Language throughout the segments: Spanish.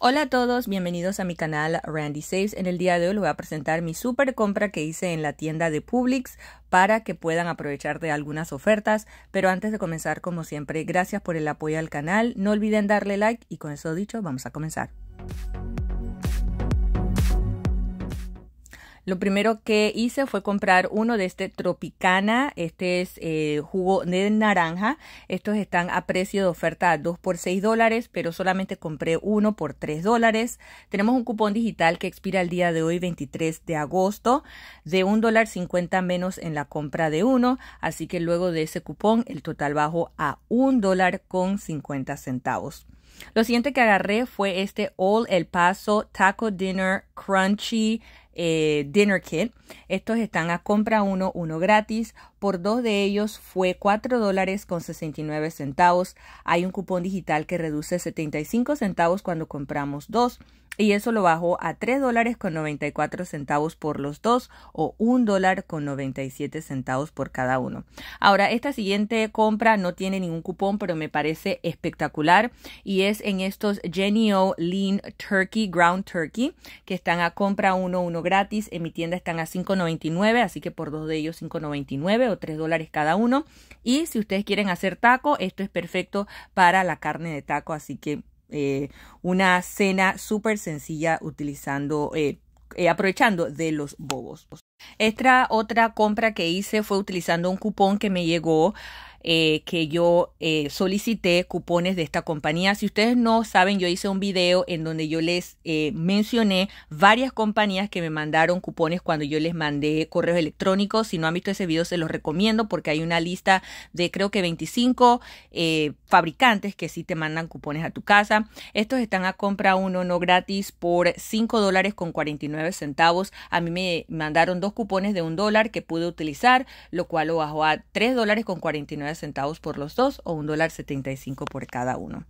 Hola a todos, bienvenidos a mi canal Randy Saves. En el día de hoy les voy a presentar mi super compra que hice en la tienda de Publix para que puedan aprovechar de algunas ofertas. Pero antes de comenzar, como siempre, gracias por el apoyo al canal. No olviden darle like y con eso dicho, vamos a comenzar. Lo primero que hice fue comprar uno de este Tropicana. Este es eh, jugo de naranja. Estos están a precio de oferta a 2 por 6 dólares, pero solamente compré uno por 3 dólares. Tenemos un cupón digital que expira el día de hoy, 23 de agosto, de $1.50 dólar 50 menos en la compra de uno. Así que luego de ese cupón, el total bajó a $1.50 dólar con 50 centavos. Lo siguiente que agarré fue este All El Paso Taco Dinner Crunchy eh, Dinner Kit. Estos están a compra uno, uno gratis. Por dos de ellos fue 4 dólares con 69 centavos. Hay un cupón digital que reduce 75 centavos cuando compramos dos. Y eso lo bajó a 3 dólares con 94 centavos por los dos o 1 dólar con 97 centavos por cada uno. Ahora, esta siguiente compra no tiene ningún cupón, pero me parece espectacular y es en estos Genio Lean Turkey Ground Turkey que están a compra uno, gratis. En mi tienda están a $5.99, así que por dos de ellos $5.99 o 3 dólares cada uno. Y si ustedes quieren hacer taco, esto es perfecto para la carne de taco, así que eh, una cena súper sencilla utilizando... Eh, eh, aprovechando de los bobos. Esta otra compra que hice fue utilizando un cupón que me llegó eh, que yo eh, solicité cupones de esta compañía. Si ustedes no saben, yo hice un video en donde yo les eh, mencioné varias compañías que me mandaron cupones cuando yo les mandé correos electrónicos. Si no han visto ese video, se los recomiendo porque hay una lista de creo que 25 fabricantes que sí te mandan cupones a tu casa. Estos están a compra uno no gratis por cinco dólares con 49 centavos. A mí me mandaron dos cupones de un dólar que pude utilizar, lo cual lo bajó a 3 dólares con 49 centavos por los dos o un dólar por cada uno.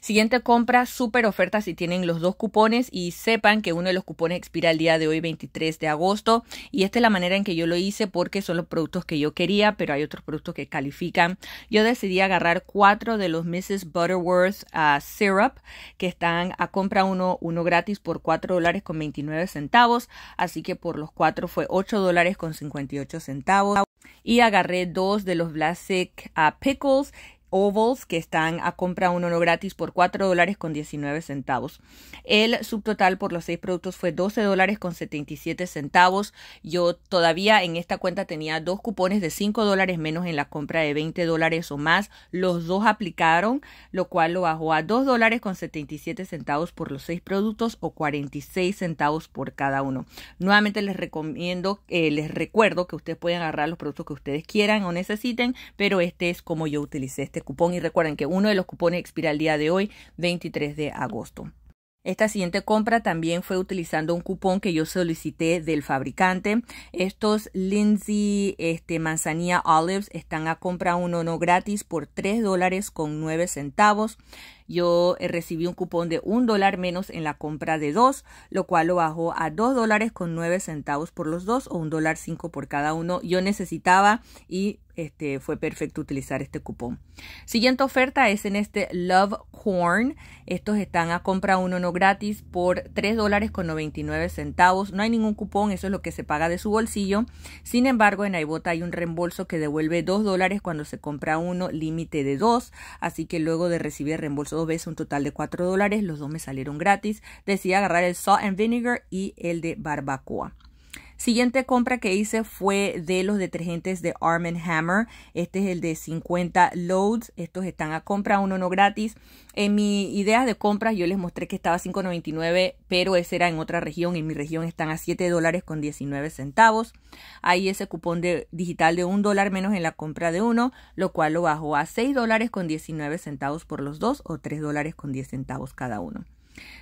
Siguiente compra, súper oferta si tienen los dos cupones y sepan que uno de los cupones expira el día de hoy 23 de agosto y esta es la manera en que yo lo hice porque son los productos que yo quería pero hay otros productos que califican. Yo decidí agarrar cuatro de los Mrs. Butterworth ah, Syrup que están a compra uno, uno gratis por $4.29 dólares con centavos así que por los cuatro fue $8.58 dólares con centavos y agarré dos de los Vlasic ah, Pickles Ovals que están a compra uno no gratis por 4 dólares con 19 centavos. El subtotal por los seis productos fue 12 dólares con 77 centavos. Yo todavía en esta cuenta tenía dos cupones de 5 dólares menos en la compra de 20 dólares o más. Los dos aplicaron, lo cual lo bajó a 2 dólares con 77 centavos por los seis productos o 46 centavos por cada uno. Nuevamente les recomiendo, eh, les recuerdo que ustedes pueden agarrar los productos que ustedes quieran o necesiten, pero este es como yo utilicé este este cupón y recuerden que uno de los cupones expira el día de hoy, 23 de agosto. Esta siguiente compra también fue utilizando un cupón que yo solicité del fabricante. Estos Lindsay este, Manzanilla Olives están a compra uno no gratis por 3 dólares con 9 centavos. Yo eh, recibí un cupón de 1 dólar menos en la compra de dos lo cual lo bajó a 2 dólares con 9 centavos por los dos o un dólar cinco por cada uno. Yo necesitaba y este, fue perfecto utilizar este cupón. Siguiente oferta es en este Love Corn. Estos están a compra uno no gratis por tres dólares con 99 centavos. No hay ningún cupón, eso es lo que se paga de su bolsillo. Sin embargo, en ibotta hay un reembolso que devuelve 2 dólares cuando se compra uno, límite de 2. Así que luego de recibir reembolso dos veces, un total de 4 dólares, los dos me salieron gratis. Decidí agarrar el salt and vinegar y el de barbacoa. Siguiente compra que hice fue de los detergentes de Arm Hammer. Este es el de 50 loads. Estos están a compra, uno no gratis. En mi idea de compras yo les mostré que estaba a 5.99, pero ese era en otra región. En mi región están a 7 dólares con 19 centavos. Ahí ese cupón de, digital de 1 dólar menos en la compra de uno, lo cual lo bajó a 6 dólares con 19 centavos por los dos o 3 dólares con 10 centavos cada uno.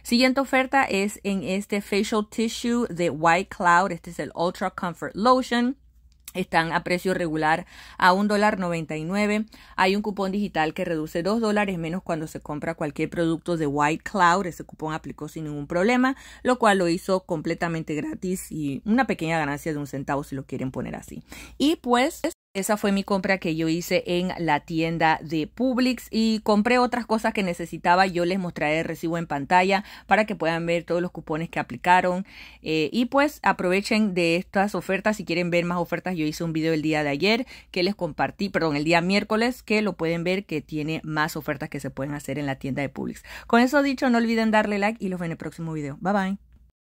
Siguiente oferta es en este Facial Tissue de White Cloud. Este es el Ultra Comfort Lotion. Están a precio regular a $1.99. Hay un cupón digital que reduce $2 menos cuando se compra cualquier producto de White Cloud. Ese cupón aplicó sin ningún problema, lo cual lo hizo completamente gratis y una pequeña ganancia de un centavo si lo quieren poner así. Y pues esa fue mi compra que yo hice en la tienda de Publix y compré otras cosas que necesitaba. Yo les mostraré el recibo en pantalla para que puedan ver todos los cupones que aplicaron. Eh, y pues aprovechen de estas ofertas. Si quieren ver más ofertas, yo hice un video el día de ayer que les compartí, perdón, el día miércoles, que lo pueden ver que tiene más ofertas que se pueden hacer en la tienda de Publix. Con eso dicho, no olviden darle like y los ven en el próximo video. Bye bye.